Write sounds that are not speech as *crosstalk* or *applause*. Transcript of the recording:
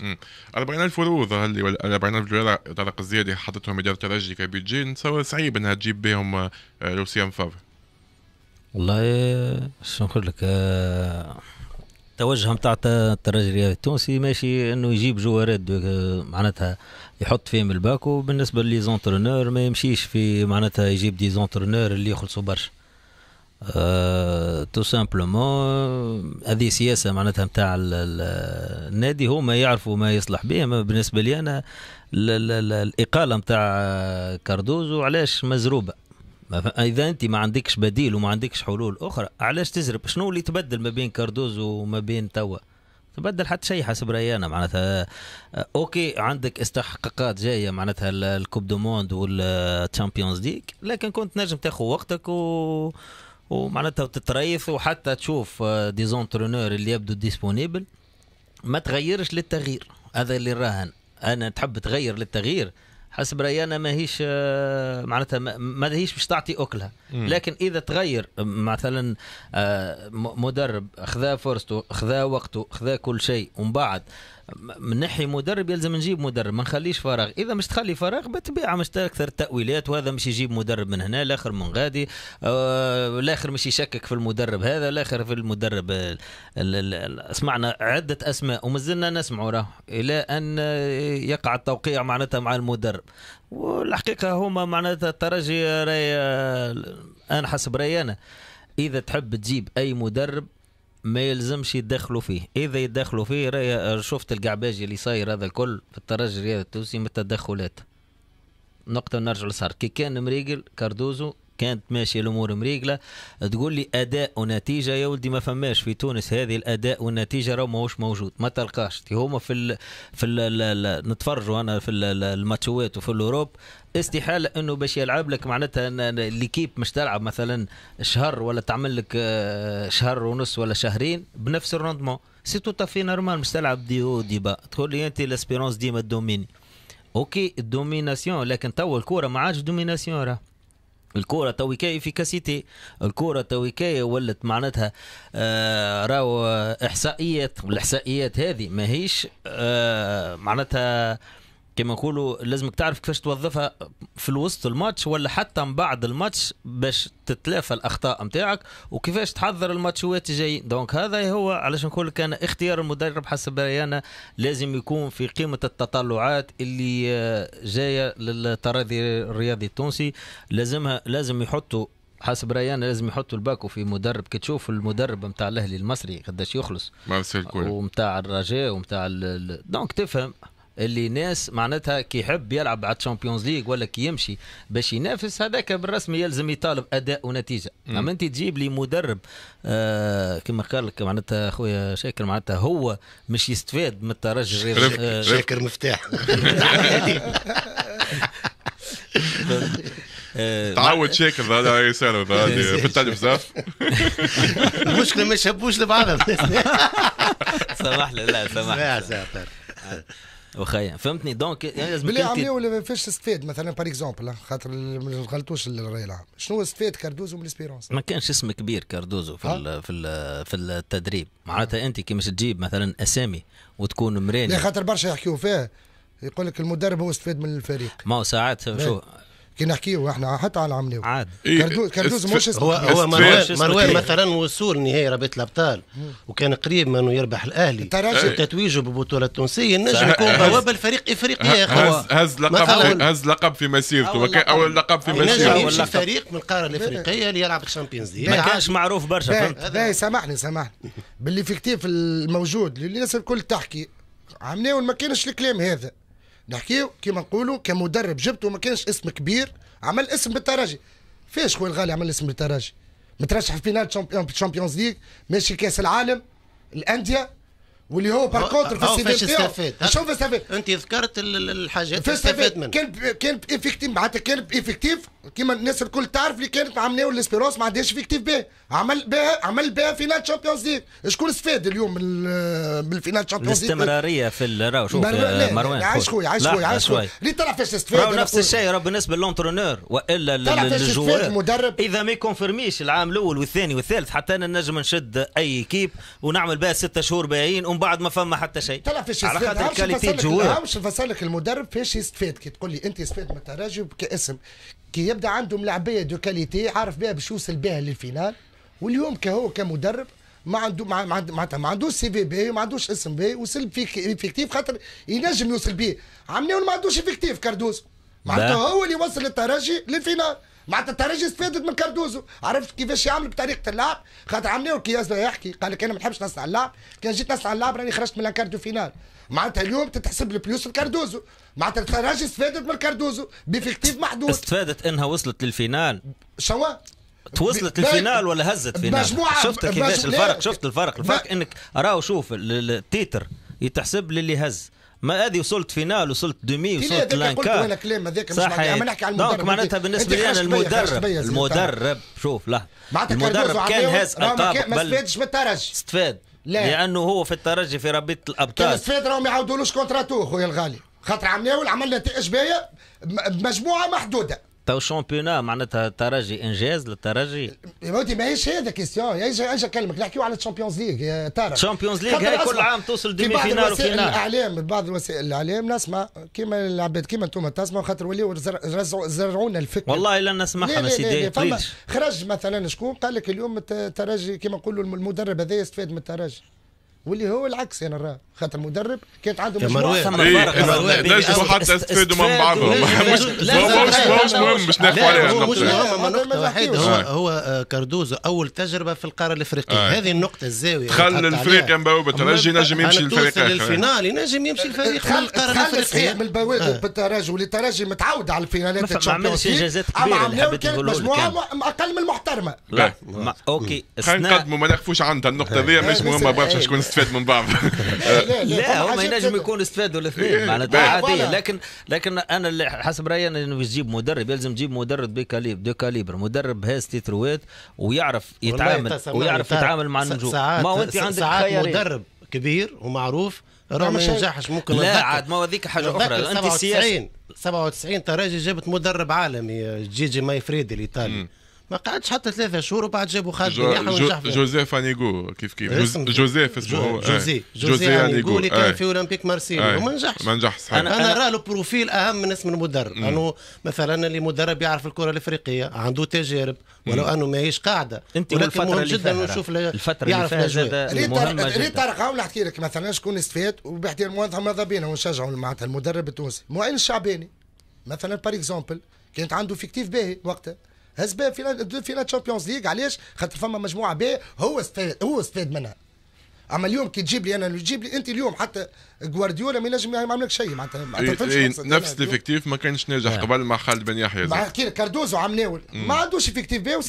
40 ربعنا الفرو ظهر لي ولا ربعنا الفلويرا طارق الزيادي حطتهم اداره الترجي كبيدجي نتصور صعيب انها تجيب بهم آه، لوسيان فاف والله شو نقول لك التوجه آه، نتاع الترجي الرياضي التونسي ماشي انه يجيب جوارات آه، معناتها يحط فيهم الباكو بالنسبه لي زونترونور ما يمشيش في معناتها يجيب دي زونترونور اللي يخلصوا برشا أه تو سامبلومون آه، هذه سياسه معناتها نتاع النادي هما يعرفوا ما يصلح به بالنسبه لي انا الاقاله نتاع آه، كاردوزو علاش مزروبه اذا انت ما عندكش بديل وما عندكش حلول اخرى علاش تزرب شنو اللي تبدل ما بين كاردوزو وما بين توا تبدل حتى شيء حسب رايي انا معناتها آه، اوكي عندك استحقاقات جايه معناتها الكوب دو موند والتشامبيونز ليغ لكن كنت نجم تاخذ وقتك و ومعناتها تتريث وحتى تشوف ديزونترونور آه، اللي يبدو ديسبونيبل ما تغيرش للتغيير هذا اللي راهن انا تحب تغير للتغيير حسب رايي انا ماهيش آه، معناتها ماهيش باش تعطي اكلها لكن اذا تغير آه، مثلا مدرب خذا فرصته خذا وقته خذا كل شيء ومن بعد من ناحيه مدرب يلزم نجيب مدرب ما نخليش فراغ اذا مش تخلي فراغ بالطبيعه مش تكثر التاويلات وهذا مش يجيب مدرب من هنا الاخر من غادي آه، الاخر مش يشكك في المدرب هذا الاخر في المدرب سمعنا عده اسماء ومازلنا نسمعوا راه الى ان يقع التوقيع معناتها مع المدرب والحقيقه هما معناتها الترجي راي انا حسب رايي انا اذا تحب تجيب اي مدرب ما يلزمش يدخلوا فيه اذا يدخلوا فيه راي شفت القعباج اللي صاير هذا الكل في الترجي الرياضي التونسي من التدخلات نقطه نرجع لصار كي كان مريقل كاردوزو كانت ماشيه الامور مريقله تقول لي اداء ونتيجه يا ولدي ما فماش في تونس هذه الاداء والنتيجه راهو ماهوش موجود ما تلقاش هما في الـ في الـ نتفرجوا انا في الماتشوات وفي الاوروب استحاله انه باش يلعب لك معناتها ليكيب مش تلعب مثلا شهر ولا تعمل لك آه، شهر ونص ولا شهرين بنفس الروندمون سي تو تافي نورمال مش تلعب دي ديبا تقول لي انت لاسبيرونس ديما الدوميني اوكي الدوميناسيون لكن توا الكوره ما عادش دوميناسيون راه الكورة تويكاية في كاسيتي الكورة تويكاية ولت معناتها آه راو إحصائيات والإحصائيات هذه ماهيش آه معناتها كما نقولوا لازمك تعرف كيفاش توظفها في وسط الماتش ولا حتى من بعد الماتش باش تتلافى الاخطاء نتاعك وكيفاش تحضر الماتشوات الجايين دونك هذا هو علاش نقول لك انا اختيار المدرب حسب رايي انا لازم يكون في قيمه التطلعات اللي آه، جايه للتراضي الرياضي التونسي لازمها لازم يحطوا حسب رايي انا لازم يحطوا الباكو في مدرب كي تشوف المدرب نتاع الاهلي المصري قداش يخلص ومتاع الرجاء ومتاع دونك تفهم اللي ناس معناتها كي يحب يلعب على الشامبيونز ليغ ولا كي يمشي باش ينافس هذاك بالرسمي يلزم يطالب اداء ونتيجه اما انت تجيب لي مدرب آه كما قال لك معناتها اخويا شاكر معناتها هو مش يستفاد من الترجي آه شاكر *laughs* مفتاح آه، تعود شاكر هذا يسالو بالتالي *laughs* بزاف *laughs* المشكله ما يشبوش لبعضهم سامحني لا سامحني وخيا فهمتني دونك يعني لازم بلي عمي ولا فاش استفاد مثلا بار اكزومبل خاطر ما غلطوش الراي العام شنو استفاد كاردوزو من الاسبيرونس ما كانش اسم كبير كاردوزو في الـ في الـ في التدريب معناتها انت كي مش تجيب مثلا اسامي وتكون مراني لا خاطر برشا يحكيوا فيه يقول لك المدرب هو استفاد من الفريق ما هو ساعات شو إيه. كي نحكيو احنا حتى على العملاوي عاد إيه، إيه، كردوز إيه، مش هو هو مروان مروان مثلا وصول نهائي رابطه الابطال وكان قريب من انه يربح الاهلي تراجع تتويجه بالبطوله التونسيه نجم يكون بوابه الفريق افريقيا هز هز لقب هز لقب في مسيرته اول لقب في مسيرته نجم يمشي فريق من القاره الافريقيه اللي يلعب الشامبيونز ليج ما كانش معروف برشا فهمت سامحني سامحني باللي في كتيف الموجود اللي الناس الكل تحكي عمناون ما كانش الكلام هذا نحكيو كيما نقولوا كمدرب جبته ما كانش اسم كبير عمل اسم بالترجي فاش خويا الغالي عمل اسم بالترجي مترشح في فينال تشامبيونز ليغ ماشي كاس العالم الانديه واللي هو باغ كونتر في السي في استفاد شوف استفاد انت ذكرت الحاجات اللي استفاد منها كان كان افكتيف معناتها كان افكتيف كيما الناس الكل تعرف اللي كانت مع مناول الاسبيرونس ما عندهاش افكتيف به عمل بها عمل بها فينال شامبيونز ليغ شكون استفاد اليوم بالفينال شامبيونز ليغ الاستمراريه في راهو شوف مروان آه، عايش خويا عايش خويا عايش خويا اللي طلع فاش استفاد نفس الشيء راهو بالنسبه للونترونور والا للجوار المدرب اذا ما يكونفيرميش العام الاول والثاني والثالث حتى انا نجم نشد اي كيب ونعمل بها ستة شهور باهيين بعد ما فما حتى شيء طلع فيش على خاطر الكاليتي جواه مش نفسرلك المدرب فيش يستفاد كي تقول لي انت استفاد من الترجي كاسم كي يبدا عندهم لعبيه دو كاليتي عارف بها باش يوصل بها للفينال واليوم كهو كمدرب ما عنده ما عنده معناتها ما عندوش سي في بي ما عندوش اسم بي وصل في افكتيف خاطر ينجم يوصل بيه عمنا ما عندوش افكتيف كاردوس معناتها هو اللي وصل الترجي للفينال معناتها الترجي استفادت من كاردوزو عرفت كيفاش يعمل بطريقه اللعب خاطر عملوا كياس يحكي قال لك انا ما نحبش نصنع اللعب كان جيت نصنع اللعب راني خرجت من الكاردو فينال معناتها اليوم تتحسب البلوس الكاردوزو معناتها الترجي استفادت من كاردوزو بفكتيف محدود استفادت انها وصلت للفينال شو توصلت للفينال ولا هزت فينال مجموعة شفت كيفاش الفرق شفت الفرق الفرق انك راهو شوف التيتر يتحسب للي هز ما هذه وصلت فينال وصلت دومي وصلت لانكا صحيح ما نحكي على المدرب دونك معناتها بالنسبه لي انا المدرب المدرب شوف لا المدرب كان هاز آه، ما استفادش من الترج استفاد لا لانه هو في الترجي في ربيع الابطال كان استفاد راهم يعاودولوش كونتراتو خويا الغالي خاطر عمناول عملنا نتائج باهيه بمجموعه محدوده تو شامبيونا معناتها الترجي انجاز للترجي ما ماهيش هذا كيستيون ايش اكلمك نحكيو على الشامبيونز ليغ يا طارق الشامبيونز ليغ هاي كل عام توصل ديمي فينال وفينال الاعلام بعض وسائل الاعلام نسمع كيما العباد كيما انتم تسمعوا خاطر وليو زرعونا الفكره والله لا نسمعها سيدي خرج مثلا شكون قال لك اليوم الترجي كيما نقولوا المدرب هذا يستفاد من الترجي واللي هو العكس انا راه خاطر المدرب كانت عنده مشروع ايه نجموا حتى استفادوا من بعضهم مش مش مهم باش ناخذوا عليها مش مهم هو هو كاردوزو اول تجربه في القاره الافريقيه هذه النقطه الزاويه دخل الفريق مبوبة ترجي نجم يمشي اخر للفينال ينجم يمشي للفريق في القاره الافريقيه من البوابة بالترجي والترجي متعود على الفينالات ما عملش انجازات كبيره مجموعه اقل من المحترمه اوكي خلينا نقدموا ما نخفوش عندها النقطه هذه مش مهمه برشا شكون استفاد من بعض *laughs* لا هما ينجم يكونوا استفادوا الاثنين إيه، معناتها إيه، عاديه لكن لكن انا اللي حسب رايي انه باش مدرب يلزم تجيب مدرب بكاليب دو كاليبر مدرب هاز تيتروات ويعرف يتعامل ويعرف يتعامل مع النجوم ما هو انت عندك خيارين مدرب كبير ومعروف راه ما ينجحش ممكن لا عاد ما هذيك حاجه اخرى انت 97 97 تراجي جابت مدرب عالمي جيجي ماي فريدي الايطالي ما قعدش حتى ثلاثة شهور وبعد جابوا خالد جو بن جو جوزيف انيغو كيف كيف جوزيف اسمه آه. جوزي جوزي انيغو اللي كان آه. في اولمبيك مارسيليا آه. وما نجحش ما نجحش صحيح انا, أنا, أنا راه له بروفيل اهم من اسم المدرب انه مثلا اللي مدرب يعرف الكره الافريقيه عنده تجارب ولو انه ماهيش قاعده انت ولكن مهم جدا نشوف الفتره اللي فاتت اللي طارق هاو نحكي لك مثلا شكون استفاد وباحترام ماذا بينا ونشجعوا معناتها المدرب التونسي معين الشعباني مثلا باريكزومبل كانت عنده فيكتيف باهي وقتها هز بيه دو فينال تشامبيونز ليغ علاش خاطر فما مجموعه ب هو استفاد هو استفاد منها اما اليوم كي تجيب لي انا تجيب لي انت اليوم حتى جوارديولا ما ينجم ما لك شيء معناتها ما تفهمش نفس الافكتيف ما كانش ناجح نعم. قبل مع خالد بن يحيى مع كاردوزو عم ناول ما عندوش افكتيف باهي